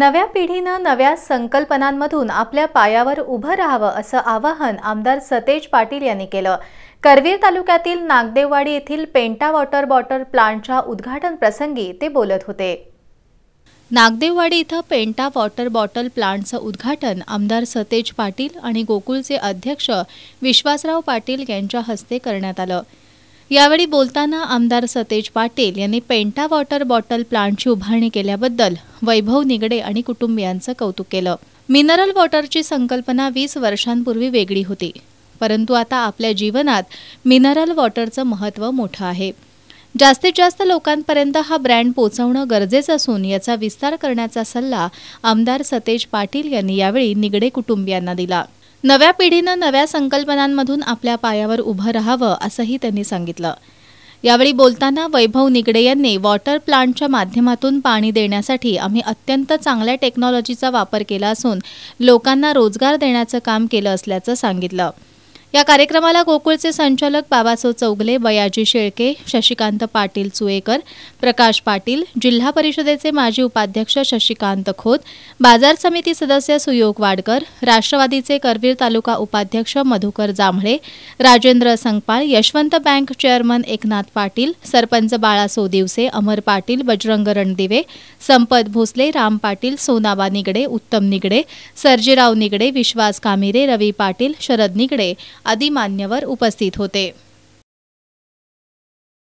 नव्या पिढीनं नव्या संकल्पनांमधून आपल्या पायावर उभं राहावं असं आवाहन आमदार सतेज पाटील यांनी केलं करवीर तालुक्यातील नागदेववाडी येथील पेंटा वॉटर बॉटल प्लांटच्या उद्घाटन प्रसंगी ते बोलत होते नागदेववाडी इथं पेंटा वॉटर बॉटल प्लांटचं उद्घाटन आमदार सतेज पाटील आणि गोकुळचे अध्यक्ष विश्वासराव पाटील यांच्या हस्ते करण्यात आलं यावेळी बोलताना आमदार सतेज पाटील यांनी पेंटा वॉटर बॉटल प्लांटची उभारणी केल्याबद्दल वैभव निगडे आणि कुटुंबियांचं कौतुक केलं मिनरल वॉटरची संकल्पना वीस वर्षांपूर्वी वेगळी होती परंतु आता आपल्या जीवनात मिनरल वॉटरचं महत्त्व मोठं आहे जास्तीत जास्त लोकांपर्यंत हा ब्रँड पोहोचवणं गरजेचं असून याचा विस्तार करण्याचा सल्ला आमदार सतेज पाटील यांनी यावेळी निगडे कुटुंबियांना दिला नव्या पिढीनं नव्या संकल्पनांमधून आपल्या पायावर उभं राहावं असंही त्यांनी सांगितलं यावेळी बोलताना वैभव निगडे यांनी वॉटर प्लांटच्या माध्यमातून पाणी देण्यासाठी आम्ही अत्यंत चांगल्या टेक्नॉलॉजीचा वापर केला असून लोकांना रोजगार देण्याचं काम केलं असल्याचं सांगितलं या कार्यक्रमाला गोकुळचे संचालक बाबासो चौगले बयाजी शेळके शशिकांत पाटील चुएकर प्रकाश पाटील जिल्हा परिषदेचे माजी उपाध्यक्ष शशिकांत खोत बाजार समिती सदस्य सुयोग वाडकर राष्ट्रवादीचे करवीर तालुका उपाध्यक्ष मधुकर जांभळे राजेंद्र संगपाळ यशवंत बँक चेअरमन एकनाथ पाटील सरपंच बाळासो दिवसे अमर पाटील बजरंग रणदिवे संपत भोसले राम पाटील सोनाबा निगडे उत्तम निगडे सर्जीराव निगडे विश्वास कामिरे रवी पाटील शरद निगडे आदी मान्यवर उपस्थित होते